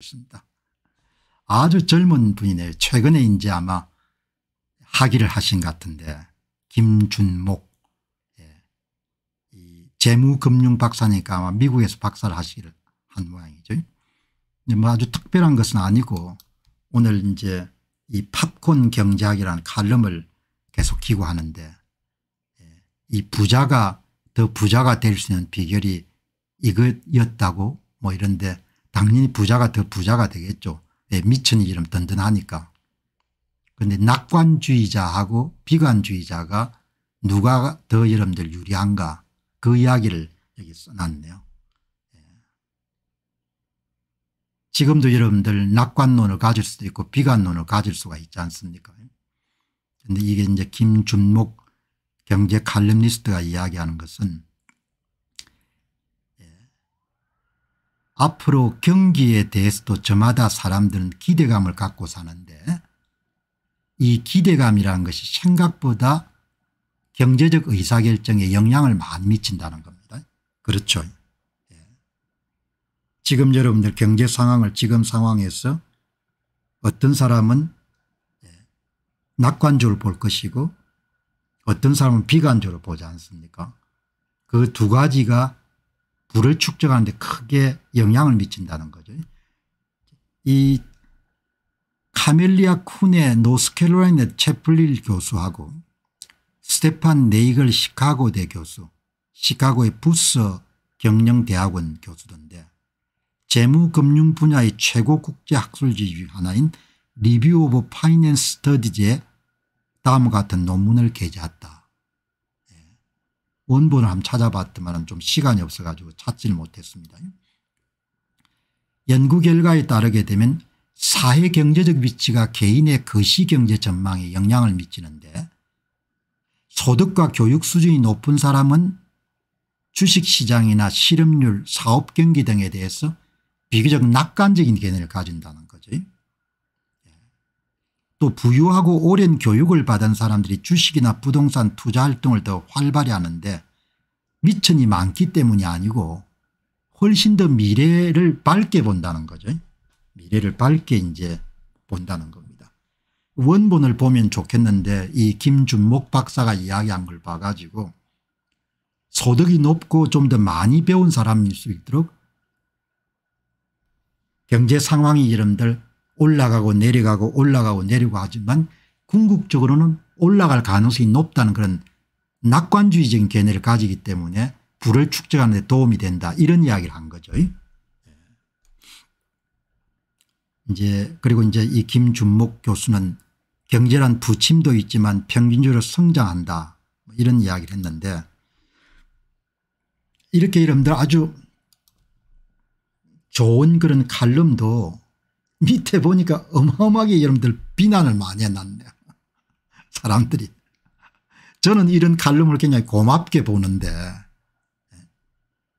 있습니다. 아주 젊은 분이네요. 최근에 이제 아마 학위를 하신 같은데 김준목 예. 이 재무금융 박사니까 아마 미국에서 박사를 하시기를 한 모양이죠. 뭐 아주 특별한 것은 아니고 오늘 이제 이 팝콘 경제학이라는 칼럼을 계속 기고하는데 예. 이 부자가 더 부자가 될 수 있는 비결이 이것이었다고 뭐 이런데 당연히 부자가 더 부자가 되겠죠. 예, 미천이 이름 든든하니까. 그런데 낙관주의자하고 비관주의자가 누가 더 여러분들 유리한가 그 이야기를 여기 써놨네요. 예. 지금도 여러분들 낙관론을 가질 수도 있고 비관론을 가질 수가 있지 않습니까 그런데 이게 이제 김준목 경제 칼럼니스트가 이야기하는 것은 앞으로 경기에 대해서도 저마다 사람들은 기대감을 갖고 사는데 이 기대감이라는 것이 생각보다 경제적 의사결정에 영향을 많이 미친다는 겁니다. 그렇죠. 예. 지금 여러분들 경제 상황을 지금 상황에서 어떤 사람은 예, 낙관적으로 볼 것이고 어떤 사람은 비관적으로 보지 않습니까 그 두 가지가 불을 축적하는데 크게 영향을 미친다는 거죠. 이 카멜리아 쿤의 노스캐롤라이나 채플릴 교수하고 스테판 네이글 시카고대 교수 시카고의 부스 경영대학원 교수던데 재무금융 분야의 최고 국제학술지 하나인 리뷰 오브 파이낸스 스터디즈에 다음과 같은 논문을 게재했다. 원본을 한번 찾아봤지만좀 시간이 없어가지고 찾지 못했습니다. 연구 결과에 따르게 되면 사회 경제적 위치가 개인의 거시 경제 전망에 영향을 미치는데 소득과 교육 수준이 높은 사람은 주식시장이나 실업률 사업 경기 등에 대해서 비교적 낙관적인 개념을 가진다는 거죠. 또 부유하고 오랜 교육을 받은 사람들이 주식이나 부동산 투자 활동을 더 활발히 하는데 미천이 많기 때문이 아니고 훨씬 더 미래를 밝게 본다는 거죠. 미래를 밝게 이제 본다는 겁니다. 원본을 보면 좋겠는데 이 김준목 박사가 이야기한 걸 봐가지고 소득이 높고 좀 더 많이 배운 사람일 수 있도록 경제 상황이 이름들 올라가고 내려가고 올라가고 내리고 지만 궁극적으로는 올라갈 가능성이 높다는 그런 낙관주의적인 견해를 가지기 때문에 불을 축적하는 데 도움이 된다 이런 이야기를 한 거죠. 예. 이제 그리고 이제 이 김준목 교수는 경제란 부침도 있지만 평균적으로 성장한다 뭐 이런 이야기를 했는데 이렇게 여러분들 아주 좋은 그런 칼럼도 밑에 보니까 어마어마하게 여러분들 비난을 많이 해놨네요. 사람들이. 저는 이런 칼럼을 굉장히 고맙게 보는데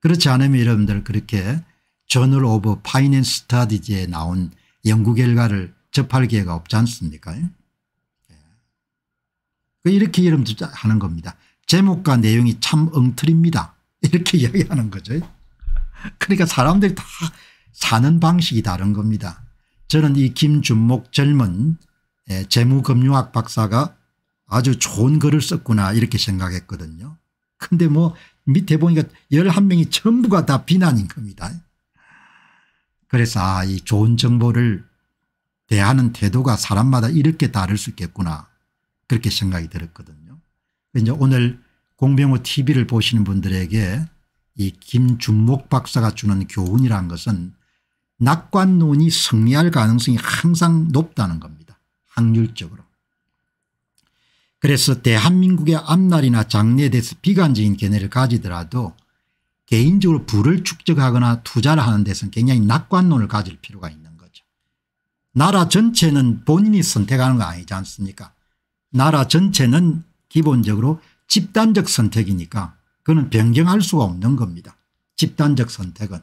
그렇지 않으면 여러분들 그렇게 저널 오브 파이낸스 스타디지에 나온 연구 결과를 접할 기회가 없지 않습니까 예. 그 이렇게 여러분 하는 겁니다. 제목과 내용이 참 엉틀입니다. 이렇게 이야기하는 거죠. 그러니까 사람들이 다 사는 방식이 다른 겁니다. 저는 이 김준목 젊은 예, 재무금융학 박사가 아주 좋은 글을 썼구나 이렇게 생각했거든요. 근데 뭐 밑에 보니까 11명이 전부가 다 비난인 겁니다. 그래서 아, 이 좋은 정보를 대하는 태도가 사람마다 이렇게 다를 수 있겠구나 그렇게 생각이 들었거든요. 이제 오늘 공병호 tv를 보시는 분들에게 이 김준목 박사가 주는 교훈이란 것은 낙관론이 승리할 가능성이 항상 높다는 겁니다. 확률적으로. 그래서 대한민국의 앞날이나 장래에 대해서 비관적인 견해를 가지더라도 개인적으로 부를 축적하거나 투자를 하는 데서는 굉장히 낙관론을 가질 필요가 있는 거죠. 나라 전체는 본인이 선택하는 거 아니지 않습니까 나라 전체는 기본적으로 집단적 선택이니까 그는 변경할 수가 없는 겁니다. 집단적 선택은.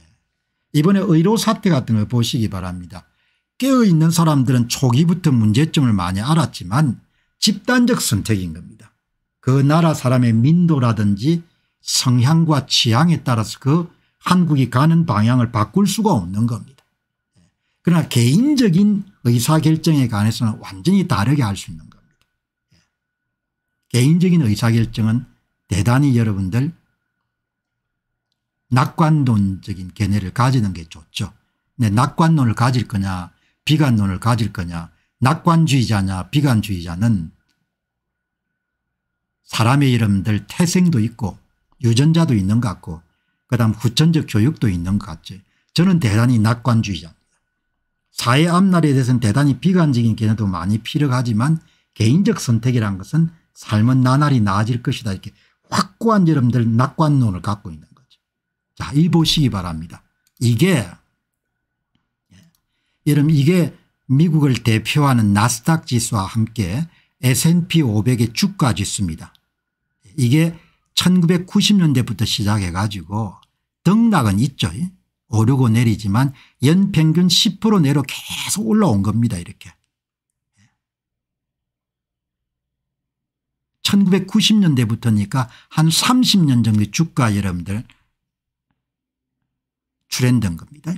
예. 이번에 의료 사태 같은 걸 보시기 바랍니다. 깨어있는 사람들은 초기부터 문제점을 많이 알았지만 집단적 선택인 겁니다. 그 나라 사람의 민도라든지 성향과 취향에 따라서 그 한국이 가는 방향을 바꿀 수가 없는 겁니다. 그러나 개인적인 의사결정에 관해서는 완전히 다르게 할 수 있는 겁니다. 개인적인 의사결정은 대단히 여러분들 낙관론적인 견해를 가지는 게 좋죠. 네, 낙관론을 가질 거냐 비관론을 가질 거냐 낙관주의자냐 비관주의자는 사람의 이름들 태생도 있고 유전자도 있는 것 같고 그다음 후천적 교육도 있는 것 같지. 저는 대단히 낙관주의자입니다. 사회 앞날에 대해서는 대단히 비관적인 개념도 많이 필요하지만 개인적 선택이란 것은 삶은 나날이 나아질 것이다 이렇게 확고한 여러분들 낙관론을 갖고 있는 거죠. 자, 이 보시기 바랍니다. 이게 예. 여러분 이게 미국을 대표하는 나스닥 지수와 함께 S&P 500의 주가 지수입니다. 이게 1990년대부터 시작해 가지고 등락은 있죠. 오르고 내리지만 연평균 10% 내로 계속 올라온 겁니다. 이렇게. 1990년대부터니까 한 30년 정도 주가 여러분들 출현된 겁니다.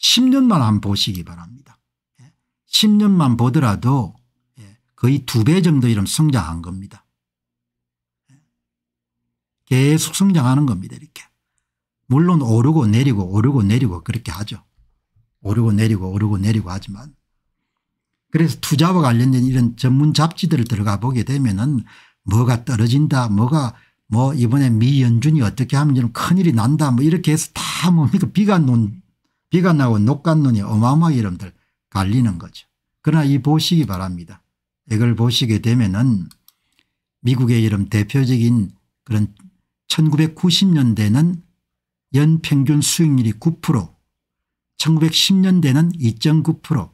10년만 한번 보시기 바랍니다. 10년만 보더라도 예, 거의 두 배 정도 이런 성장한 겁니다. 예. 계속 성장하는 겁니다 이렇게. 물론 오르고 내리고 오르고 내리고 그렇게 하죠. 오르고 내리고 오르고 내리고 하지만 그래서 투자와 관련된 이런 전문 잡지들을 들어가 보게 되면은 뭐가 떨어진다 뭐가 뭐 이번에 미 연준이 어떻게 하면 좀 큰일이 난다 뭐 이렇게 해서 다 뭡니까 비가론 비관하고 녹간론이 어마어마하게 이름들 갈리는 거죠. 그러나 이 보시기 바랍니다. 이걸 보시게 되면은 미국의 이름 대표적인 그런 1990년대는 연평균 수익률이 9% 1910년대는 2.9%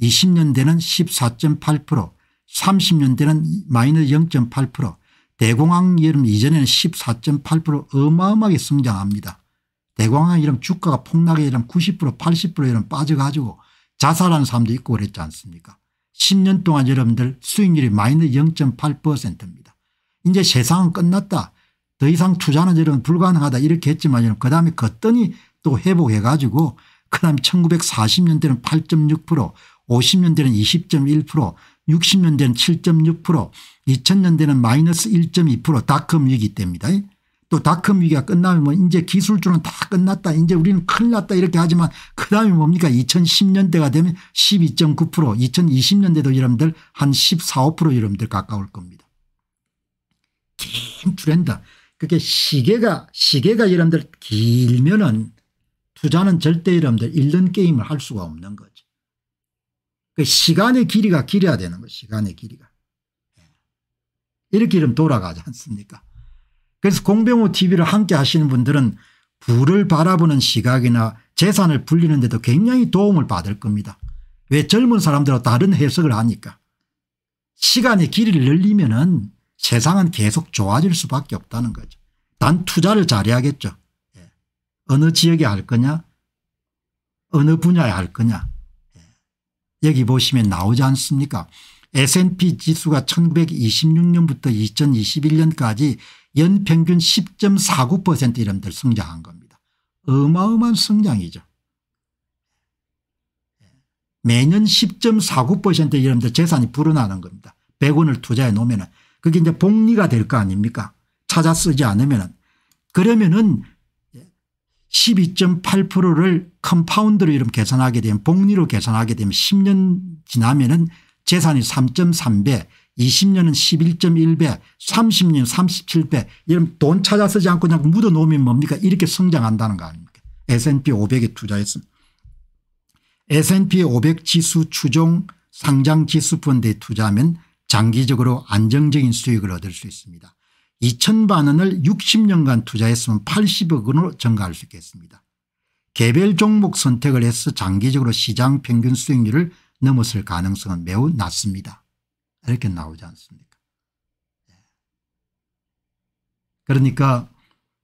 20년대는 14.8% 30년대는 마이너스 0.8% 대공황 여름 이전에는 14.8% 어마어마하게 성장합니다. 대공황 이름 주가가 폭락해 이름 90% 80% 이름 빠져가지고 자살한 사람도 있고 그랬지 않습니까 10년 동안 여러분들 수익률이 마이너스 0.8%입니다. 이제 세상은 끝났다. 더 이상 투자는 여러분 불가능하다 이렇게 했지만 여러분 그다음에 거뜬히 또 회복해 가지고 그다음 1940년대는 8.6% 50년대는 20.1% 60년대는 7.6% 2000년대는 마이너스 1.2% 닷컴 위기 때입니다. 또다컴 위기가 끝나면 뭐 이제 기술주는 다 끝났다 이제 우리는 큰일 났다 이렇게 하지만 그다음에 뭡니까 2010년대가 되면 12.9% 2020년대도 여러분들 한 14, 5% 여러분들 가까울 겁니다. 긴 트렌드 그게 시계가 시계가 여러분들 길면은 투자는 절대 여러분들 잃는 게임을 할 수가 없는 거죠. 그 시간의 길이가 길어야 되는 거예요. 시간의 길이가. 예. 이렇게 이러 돌아가지 않습니까 그래서 공병호 tv를 함께 하시는 분들은 부를 바라보는 시각이나 재산을 불리는 데도 굉장히 도움을 받을 겁니다. 왜 젊은 사람들하고 다른 해석을 하니까. 시간의 길이를 늘리면 은 세상은 계속 좋아질 수밖에 없다는 거죠. 단 투자를 잘해야겠죠. 예. 어느 지역에 할 거냐 어느 분야에 할 거냐 예. 여기 보시면 나오지 않습니까 s p 지수가 1926년부터 2021년까지 연평균 10.49% 이름들 성장한 겁니다. 어마어마한 성장이죠. 매년 10.49% 이름들 재산이 불어나는 겁니다. 100원을 투자해 놓으면 그게 이제 복리가 될 거 아닙니까 찾아 쓰지 않으면 그러면은 12.8%를 컴파운드로 이름 계산하게 되면 복리로 계산하게 되면 10년 지나면은 재산이 3.3배 20년은 11.1배 30년 37배 이런 돈 찾아 쓰지 않고 그냥 묻어놓으면 뭡니까 이렇게 성장한다는 거 아닙니까 S&P 500에 투자했습니다. S&P 500 지수 추종 상장 지수 펀드에 투자하면 장기적으로 안정적인 수익을 얻을 수 있습니다. 2천만 원을 60년간 투자했으면 80억 원으로 증가할 수 있겠습니다. 개별 종목 선택을 해서 장기적으로 시장 평균 수익률을 넘었을 가능성은 매우 낮습니다. 이렇게 나오지 않습니까? 예. 그러니까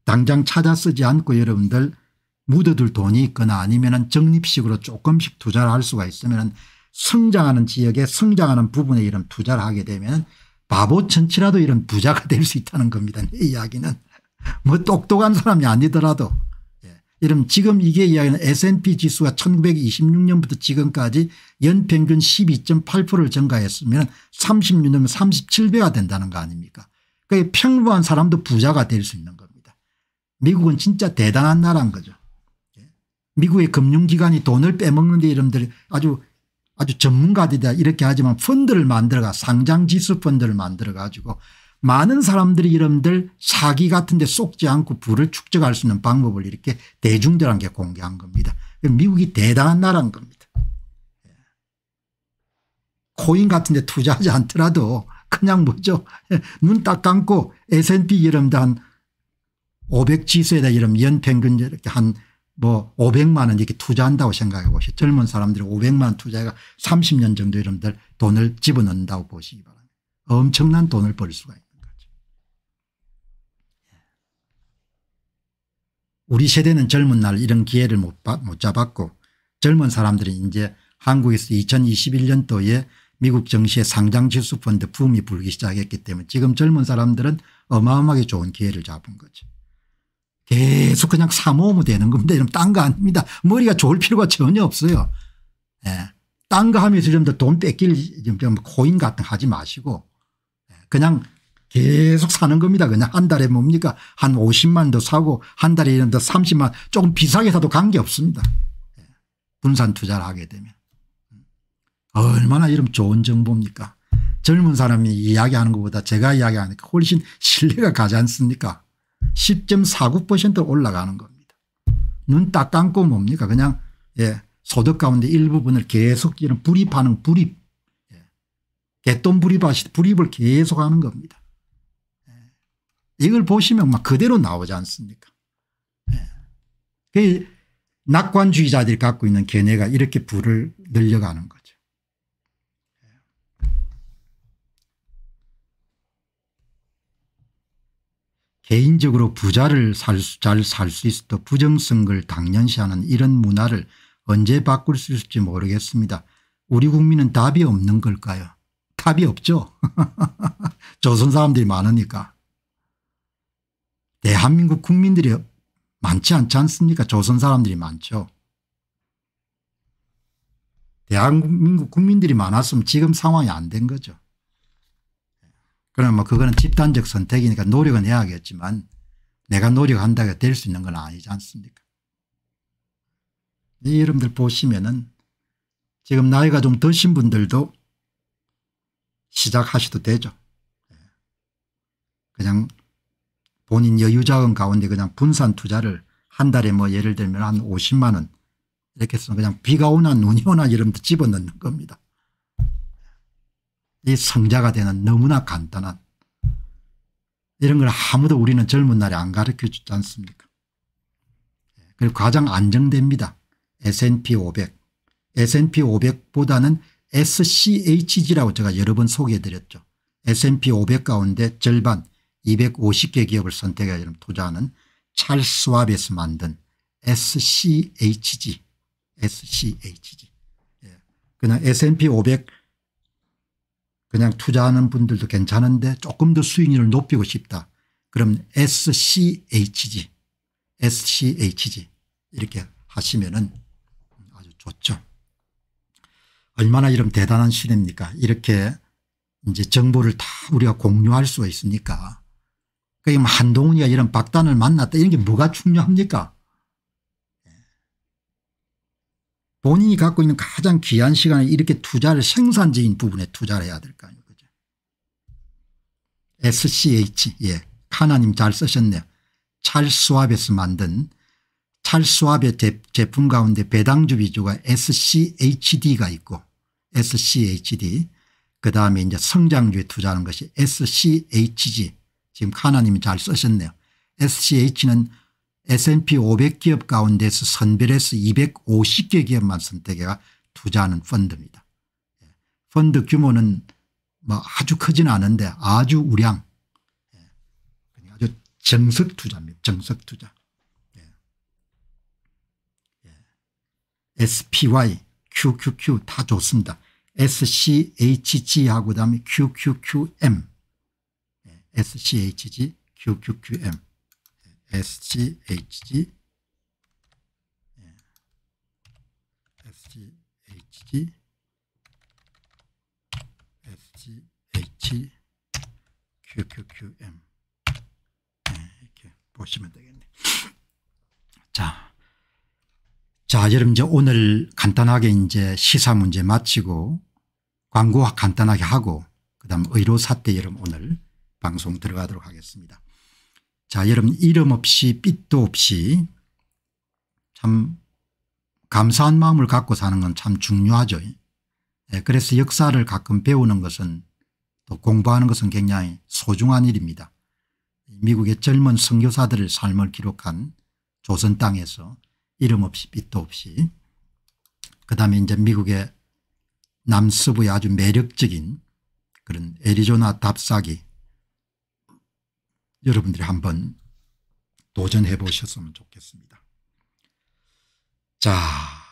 당장 찾아 쓰지 않고 여러분들 묻어둘 돈이 있거나 아니면 적립식으로 조금씩 투자를 할 수가 있으면 성장하는 지역에 성장하는 부분에 이런 투자를 하게 되면 바보 천치라도 이런 부자가 될 수 있다는 겁니다. 이 이야기는 뭐 똑똑한 사람이 아니더라도 이름 지금 이게 이야기는 S&P 지수가 1926년부터 지금까지 연평균 12.8%를 증가했으면 36년이면 37배가 된다는 거 아닙니까 그러니까 평범한 사람도 부자가 될 수 있는 겁니다. 미국은 진짜 대단한 나라인 거죠. 예. 미국의 금융기관이 돈을 빼먹는데 이름들 아주 아주 전문가들이다 이렇게 하지만 펀드를 만들어가 상장지수 펀드를 만들어 가지고 많은 사람들이 이름들 사기 같은 데 쏙지 않고 부를 축적할 수 있는 방법을 이렇게 대중들한테 공개한 겁니다. 미국이 대단한 나라인 겁니다. 예. 코인 같은 데 투자하지 않더라도 그냥 뭐죠 눈 딱 감고 S&P 이름도 한 500지수에다 이름 연평균 이렇게 한 뭐 500만 원 이렇게 투자한다고 생각해 보시오. 젊은 사람들이 500만 원 투자해가 30년 정도 이름들 돈을 집어넣는다고 보시기 바랍니다. 엄청난 돈을 벌 수가 있습니다. 우리 세대는 젊은 날 이런 기회를 못, 못 잡았고 젊은 사람들이 이제 한국에서 2021년도에 미국 정시의 상장지수 펀드 붐이 불기 시작했기 때문에 지금 젊은 사람들은 어마어마하게 좋은 기회를 잡은 거죠. 계속 그냥 사모으면 되는 겁니다. 이러면 딴 거 아닙니다. 머리가 좋을 필요가 전혀 없어요. 예. 딴거 하면서 좀 더 돈 뺏길 좀 코인 같은 거 하지 마시고 예. 그냥 계속 사는 겁니다. 그냥 한 달에 뭡니까 한 50만 더 사고 한 달에 이런 더 30만 조금 비싸게 사도 관계없습니다. 예. 분산 투자를 하게 되면. 음. 얼마나 이런 좋은 정보입니까 젊은 사람이 이야기하는 것보다 제가 이야기하니까 훨씬 신뢰가 가지 않습니까 10.49% 올라가는 겁니다. 눈 딱 감고 뭡니까 그냥 예 소득 가운데 일부분을 계속 이런 불입하는 불입 예. 개똥 불입 불입을 계속하는 겁니다. 이걸 보시면 막 그대로 나오지 않습니까? 예. 그 낙관주의자들이 갖고 있는 견해가 이렇게 불을 늘려가는 거죠. 예. 개인적으로 부자를 잘 살 수 있어도 부정성을 당연시하는 이런 문화를 언제 바꿀 수 있을지 모르겠습니다. 우리 국민은 답이 없는 걸까요? 답이 없죠. 조선 사람들이 많으니까. 대한민국 국민들이 많지 않지 않습니까 조선 사람들이 많죠. 대한민국 국민들이 많았으면 지금 상황이 안 된 거죠. 그러면 뭐 그거는 집단적 선택이니까 노력은 해야겠지만 내가 노력한다고 될 수 있는 건 아니지 않습니까 여러분들 보시면은 지금 나이가 좀 드신 분들도 시작하셔도 되죠. 예. 그냥 본인 여유 자금 가운데 그냥 분산 투자를 한 달에 뭐 예를 들면 한 50만 원 이렇게 해서 그냥 비가 오나 눈이 오나 이러분 집어넣는 겁니다. 이 성자가 되는 너무나 간단한 이런 걸 아무도 우리는 젊은 날에 안 가르쳐 주지 않습니까 예, 그리고 가장 안정됩니다. S&P 500 S&P 500보다는 SCHG라고 제가 여러 번 소개해 드렸죠. S&P 500 가운데 절반 250개 기업을 선택하여 투자하는 찰스 와에스 만든 SCHG, SCHG. 예. 그냥 S&P 500 그냥 투자하는 분들도 괜찮은데 조금 더 수익률을 높이고 싶다. 그럼 SCHG, SCHG 이렇게 하시면은 아주 좋죠. 얼마나 이런 대단한 시대입니까? 이렇게 이제 정보를 다 우리가 공유할 수가 있으니까 그게 뭐 한동훈이가 이런 박단을 만났다 이런 게 뭐가 중요합니까? 본인이 갖고 있는 가장 귀한 시간을 이렇게 투자를 생산적인 부분에 투자를 해야 될 거 아니에요. 그죠? SCH 예 하나님 잘 쓰셨네요. 찰스왑에서 만든 찰스왑의 제품 가운데 배당주 위주가 SCHD가 있고 SCHD 그다음에 이제 성장주에 투자하는 것이 SCHG 지금 카나님이 잘 쓰셨네요. SCH는 S&P 500 기업 가운데서 선별해서 250개 기업만 선택해가 투자하는 펀드입니다. 예, 펀드 규모는 뭐 아주 크진 않은데 아주 우량 예, 그러니까 아주 정석 투자입니다. 정석 투자. 예. SPY, QQQ 다 좋습니다. SCHG하고 다음에 QQQM SCHG QQQM SCHG 예. SCHG SCH QQQM 예, 이렇게 보시면 되겠네. 자, 자 여러분 이제 오늘 간단하게 이제 시사 문제 마치고 광고 간단하게 하고 그다음 의료 사태 여러분 오늘 방송 들어가도록 하겠습니다. 자 여러분 이름 없이 빛도 없이 참 감사한 마음을 갖고 사는 건 참 중요하죠. 예, 그래서 역사를 가끔 배우는 것은 또 공부하는 것은 굉장히 소중한 일입니다. 미국의 젊은 선교사들의 삶을 기록한 조선 땅에서 이름 없이 빛도 없이 그다음에 이제 미국의 남서부의 아주 매력적인 그런 애리조나 답사기 여러분들이 한번 도전해 보셨으면 좋겠습니다. 자.